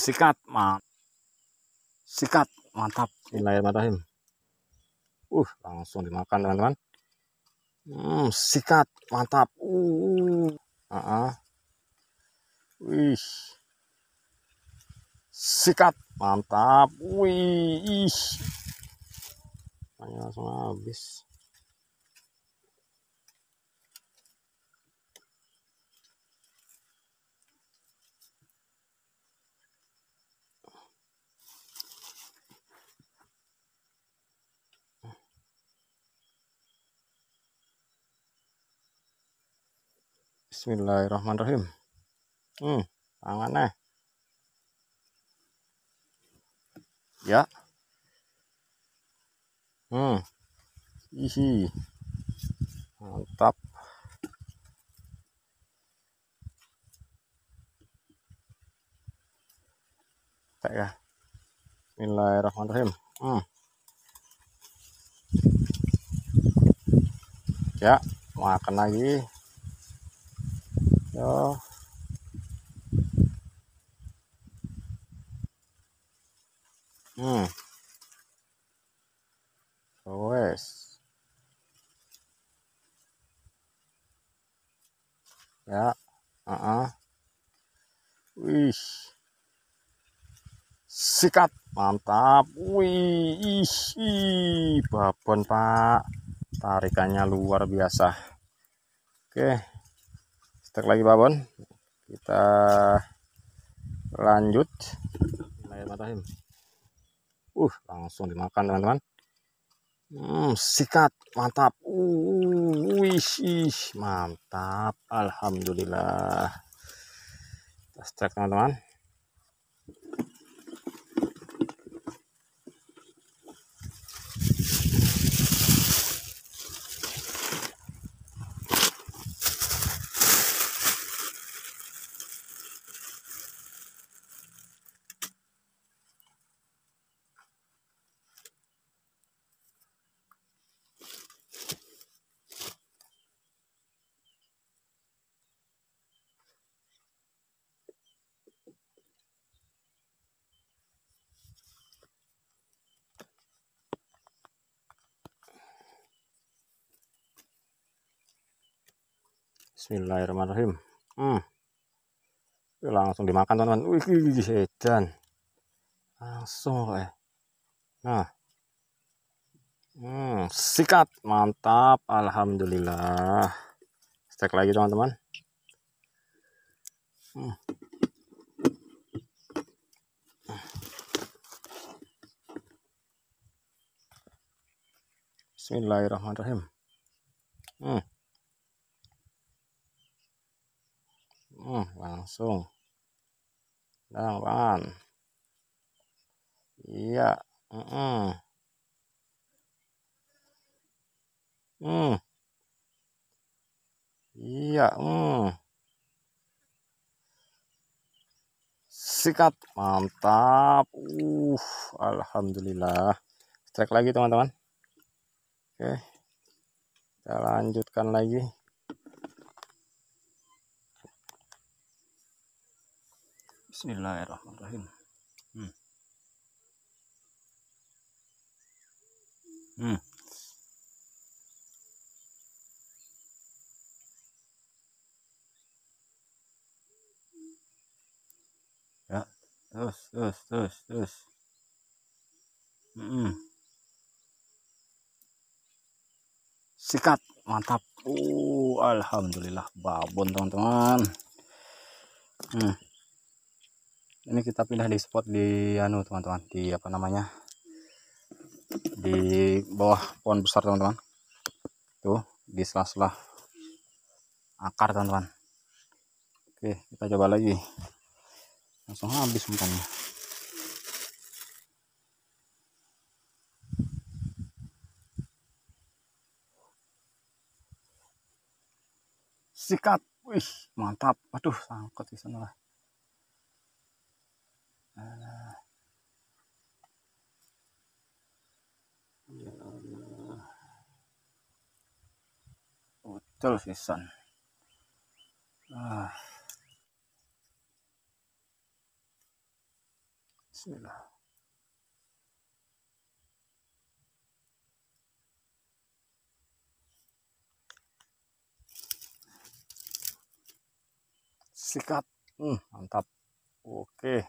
sikat, mantap. Sikat, mantap. Bismillahirrahmanirrahim. Uh, langsung dimakan teman-teman. Hmm, sikat, mantap. Uh, uh, uh. Wih. Sikat, mantap. Wih, ih. Langsung habis. Bismillahirrahmanirrahim. Hmm, tangannya. Ya. Hmm. Ihi. Mantap. Tak ya. Bismillahirrahmanirrahim. Hmm. Ya, makan lagi. Ya, hmm. Wes. Ya. Uh -uh. Wih. Sikat. Mantap. Wih. babon, Pak. Tarikannya luar biasa. Oke. Okay setek lagi babon kita lanjut uh langsung dimakan teman-teman hmm, sikat mantap uh wih, wish. mantap alhamdulillah kita teman-teman Bismillahirrahmanirrahim. Hmm. Langsung dimakan teman-teman. Wih, edan. Langsung kok eh. Nah. Hmm, sikat. Mantap. Alhamdulillah. Stek lagi teman-teman. Hmm. Bismillahirrahmanirrahim. Hmm. Hmm, langsung. dalam pangan. Iya. Mm -mm. Hmm. Iya, hmm. Sikat, mantap. Uh, alhamdulillah. Cek lagi, teman-teman. Oke. Kita lanjutkan lagi. Bismillahirrahmanirrahim. Hmm. Hmm. Ya, terus, terus, terus, terus. Hmm. Sikat, mantap. Uh, alhamdulillah babon teman-teman. Hmm ini kita pindah di spot di anu teman-teman di apa namanya di bawah pohon besar teman-teman tuh di sela-sela akar teman-teman oke kita coba lagi langsung habis umpannya sikat wih mantap aduh sangkut di sana lah Ah. Ya Allah. Oh, ah. sikat hmm, mantap oke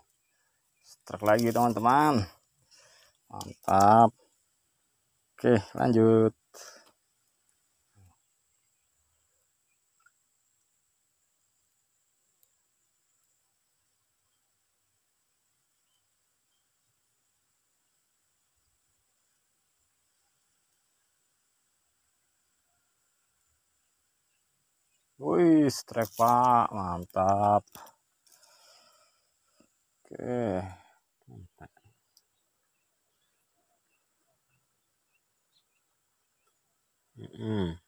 truk lagi teman-teman mantap oke lanjut Wih, strike pak, mantap. Oke empat mm -hmm.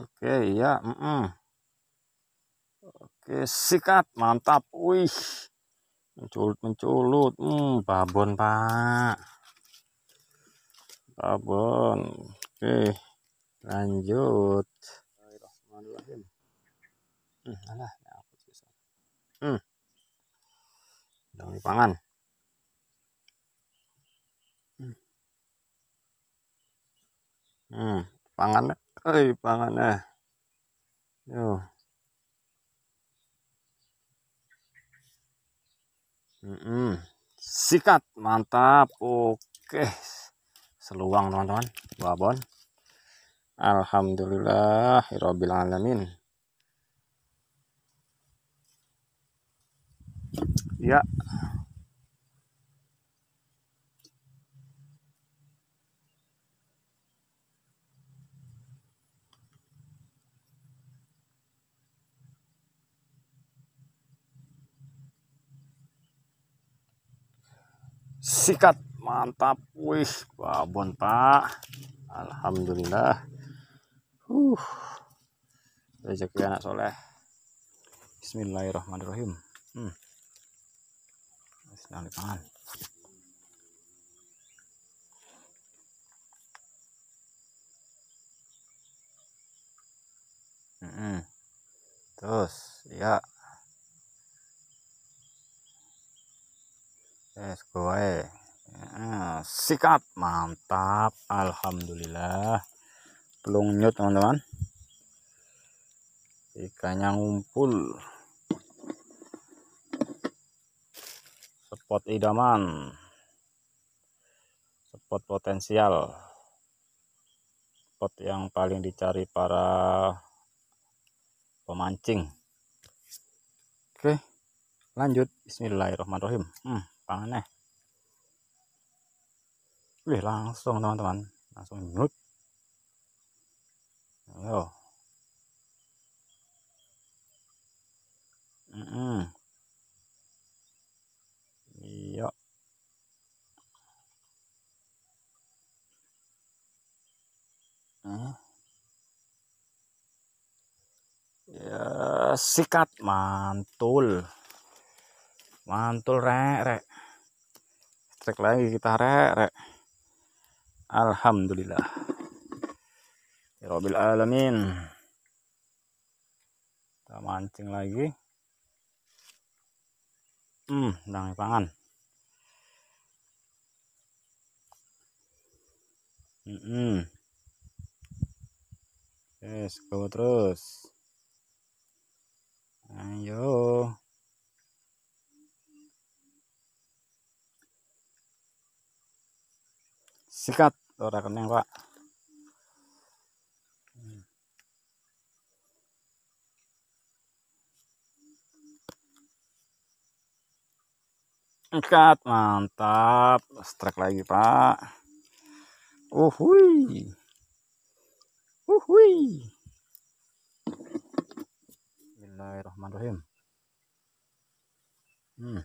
Oke, ya. Mm -mm. Oke, sikat. Mantap. Wih. Menculut-menculut. mm, hmm, babon, Pak. Babon. Oke. Okay, lanjut. Hmm, pangan. Hmm, pangan hmm. hmm, deh ay pangan na ah. yo mm -mm. sikat mantap oke seluang teman-teman babon Alhamdulillah Hirobil Alamin ya sikat mantap wih babon pak alhamdulillah uh rezeki anak soleh Bismillahirrahmanirrahim hmm. hmm. terus ya tes gue ah, sikat mantap alhamdulillah nyut, teman-teman ikannya ngumpul spot idaman spot potensial spot yang paling dicari para pemancing oke lanjut bismillahirrahmanirrahim hmm pangannya Wih langsung teman-teman langsung nyut ayo mm -mm. iya hmm. ya sikat mantul mantul rek rek trek lagi kita rek, rek. Alhamdulillah ya Rabbil Alamin kita mancing lagi hmm dangi pangan hmm -mm. yes go terus ayo sikat ora kenyang pak hmm. ikat mantap strike lagi pak uhui uh, uhui Bismillahirrahmanirrahim hmm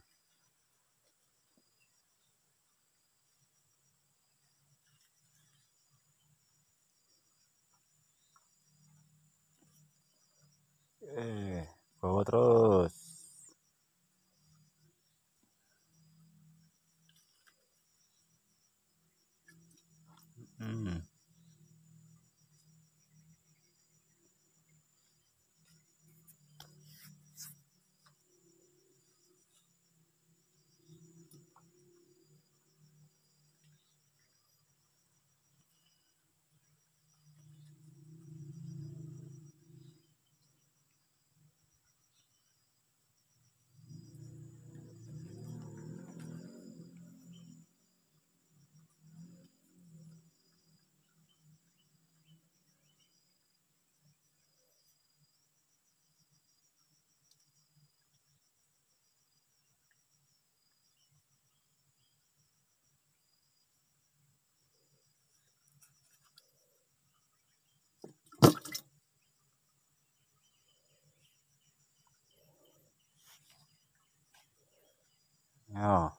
Nah.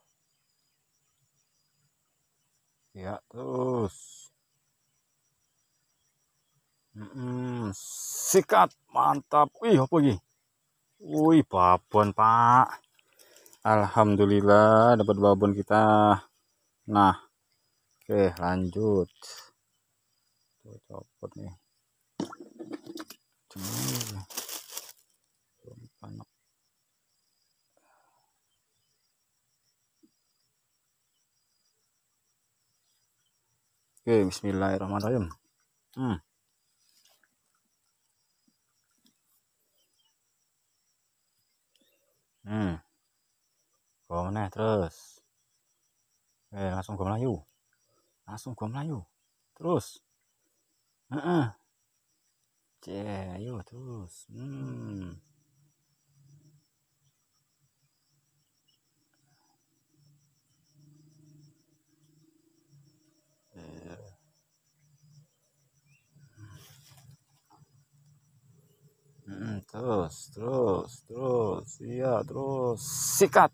Ya, terus. Mm sikat, mantap. Wih, apa ini? Wih, babon, Pak. Alhamdulillah dapat babon kita. Nah. Oke, lanjut. Tuh, copot nih. Cuma Oke, bismillahirrahmanirrahim. Hmm. Hmm. Gua mana terus. Eh, langsung gua melayu. Langsung gua melayu. Terus. Heeh. Uh -uh. ayo terus. Hmm. terus terus terus iya terus sikat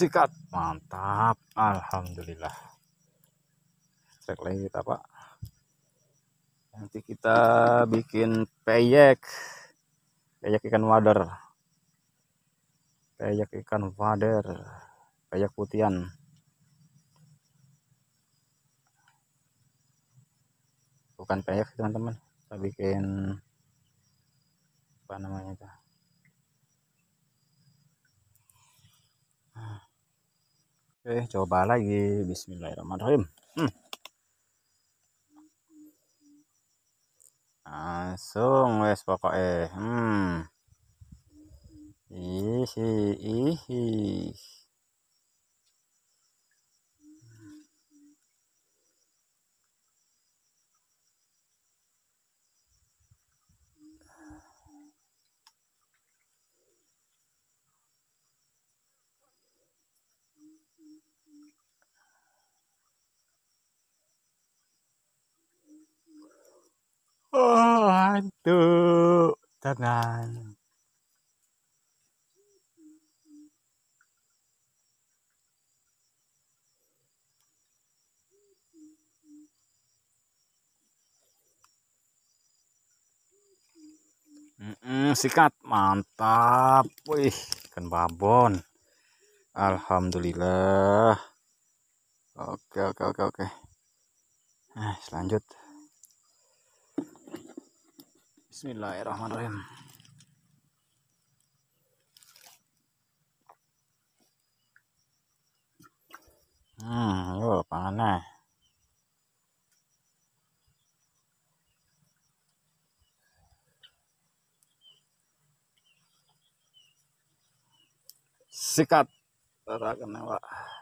sikat mantap Alhamdulillah cek lagi kita Pak nanti kita bikin peyek peyek ikan wader peyek ikan wader peyek putian bukan peyek teman-teman kita bikin apa namanya itu Oke, coba lagi. Bismillahirrahmanirrahim. Hmm. Langsung wes pokoknya. Hmm. Ih, ih, ih. Oh, hantu Tenang. -mm, sikat mantap wih ikan babon alhamdulillah oke oke oke oke nah selanjut Bismillahirrahmanirrahim. Hmm, yo pangannya. Sikat, nih, pak.